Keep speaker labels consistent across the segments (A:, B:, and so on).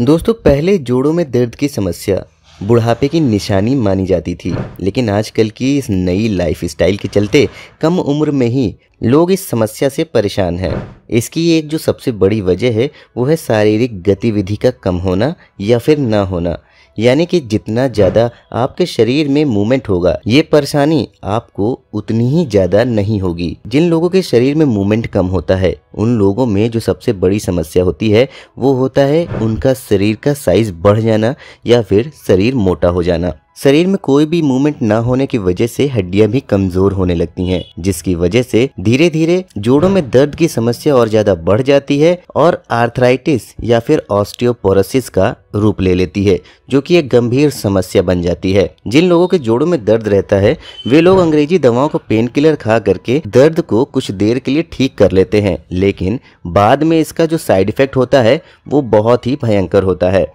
A: दोस्तों पहले जोड़ों में दर्द की समस्या बुढ़ापे की निशानी मानी जाती थी लेकिन आजकल की इस नई लाइफ स्टाइल के चलते कम उम्र में ही लोग इस समस्या से परेशान हैं इसकी एक जो सबसे बड़ी वजह है वो है शारीरिक गतिविधि का कम होना या फिर ना होना यानी कि जितना ज़्यादा आपके शरीर में मूवमेंट होगा ये परेशानी आपको उतनी ही ज़्यादा नहीं होगी जिन लोगों के शरीर में मूवमेंट कम होता है उन लोगों में जो सबसे बड़ी समस्या होती है वो होता है उनका शरीर का साइज बढ़ जाना या फिर शरीर मोटा हो जाना शरीर में कोई भी मूवमेंट ना होने की वजह से हड्डियां भी कमजोर होने लगती हैं, जिसकी वजह से धीरे धीरे जोड़ों में दर्द की समस्या और ज्यादा बढ़ जाती है और आर्थराइटिस या फिर ऑस्टियोपोरोसिस का रूप ले लेती है जो कि एक गंभीर समस्या बन जाती है जिन लोगों के जोड़ों में दर्द रहता है वे लोग अंग्रेजी दवाओं को पेन किलर खा करके दर्द को कुछ देर के लिए ठीक कर लेते हैं लेकिन बाद में इसका जो साइड इफेक्ट होता है वो बहुत ही भयंकर होता है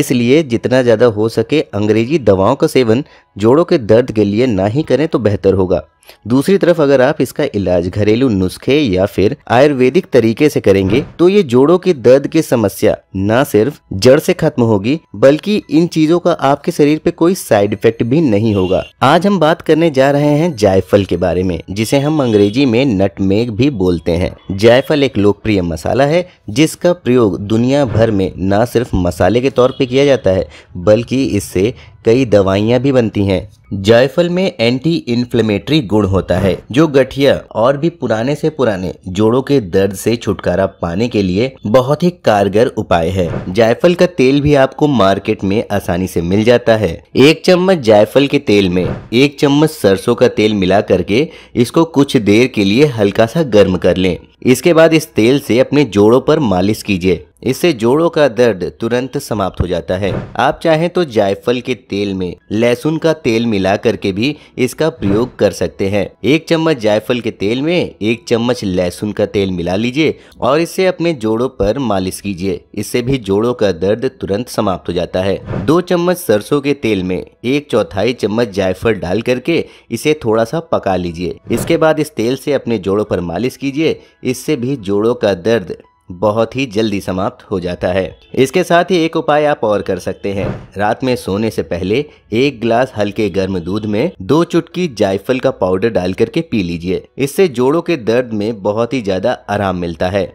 A: इसलिए जितना ज़्यादा हो सके अंग्रेजी दवाओं का सेवन जोड़ों के दर्द के लिए ना ही करें तो बेहतर होगा दूसरी तरफ अगर आप इसका इलाज घरेलू नुस्खे या फिर आयुर्वेदिक तरीके से करेंगे तो ये जोड़ों के दर्द की समस्या न सिर्फ जड़ से खत्म होगी बल्कि इन चीजों का आपके शरीर पे कोई साइड इफेक्ट भी नहीं होगा आज हम बात करने जा रहे हैं जायफल के बारे में जिसे हम अंग्रेजी में नट भी बोलते हैं जायफल एक लोकप्रिय मसाला है जिसका प्रयोग दुनिया भर में न सिर्फ मसाले के तौर पर किया जाता है बल्कि इससे कई दवाइयाँ भी बनती हैं जायफल में एंटी इन्फ्लेमेटरी गुण होता है जो गठिया और भी पुराने से पुराने जोड़ों के दर्द से छुटकारा पाने के लिए बहुत ही कारगर उपाय है जायफल का तेल भी आपको मार्केट में आसानी से मिल जाता है एक चम्मच जायफल के तेल में एक चम्मच सरसों का तेल मिला करके इसको कुछ देर के लिए हल्का सा गर्म कर ले इसके बाद इस तेल से अपने जोड़ों पर मालिश कीजिए इससे जोड़ों का दर्द तुरंत समाप्त हो जाता है आप चाहें तो जायफल के तेल में लहसुन का तेल मिला करके भी इसका प्रयोग कर सकते हैं एक चम्मच जायफल के तेल में एक चम्मच लहसुन का तेल मिला लीजिए और इसे अपने जोड़ों पर मालिश कीजिए इससे भी जोड़ों का दर्द तुरंत समाप्त हो जाता है दो चम्मच सरसों के तेल में एक चौथाई चम्मच जायफल डाल करके इसे थोड़ा सा पका लीजिए इसके बाद इस तेल से अपने जोड़ों पर मालिश कीजिए इससे भी जोड़ों का दर्द बहुत ही जल्दी समाप्त हो जाता है इसके साथ ही एक उपाय आप और कर सकते हैं रात में सोने से पहले एक ग्लास हल्के गर्म दूध में दो चुटकी जायफल का पाउडर डाल करके पी लीजिए इससे जोड़ों के दर्द में बहुत ही ज्यादा आराम मिलता है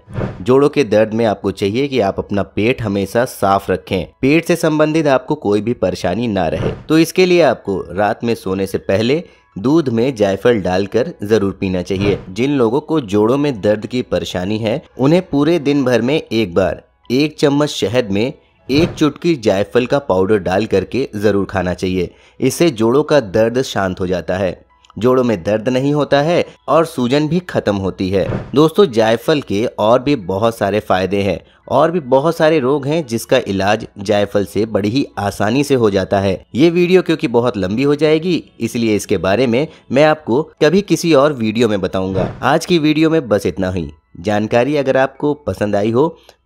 A: जोड़ों के दर्द में आपको चाहिए कि आप अपना पेट हमेशा साफ रखें पेट से संबंधित आपको कोई भी परेशानी ना रहे तो इसके लिए आपको रात में सोने से पहले दूध में जायफल डालकर जरूर पीना चाहिए हम्म। जिन लोगों को जोड़ों में दर्द की परेशानी है उन्हें पूरे दिन भर में एक बार एक चम्मच शहद में एक चुटकी जायफल का पाउडर डाल करके ज़रूर खाना चाहिए इससे जोड़ों का दर्द शांत हो जाता है जोड़ों में दर्द नहीं होता है और सूजन भी खत्म होती है दोस्तों जायफल के और भी बहुत सारे फायदे हैं और भी बहुत सारे रोग हैं जिसका इलाज जायफल से बड़ी ही आसानी से हो जाता है ये वीडियो क्योंकि बहुत लंबी हो जाएगी इसलिए इसके बारे में मैं आपको कभी किसी और वीडियो में बताऊंगा आज की वीडियो में बस इतना ही जानकारी अगर आपको पसंद आई हो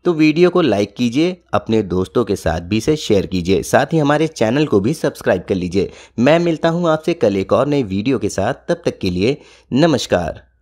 A: तो वीडियो को लाइक कीजिए अपने दोस्तों के साथ भी इसे शेयर कीजिए साथ ही हमारे चैनल को भी सब्सक्राइब कर लीजिए मैं मिलता हूँ आपसे कल एक और नई वीडियो के साथ तब तक के लिए नमस्कार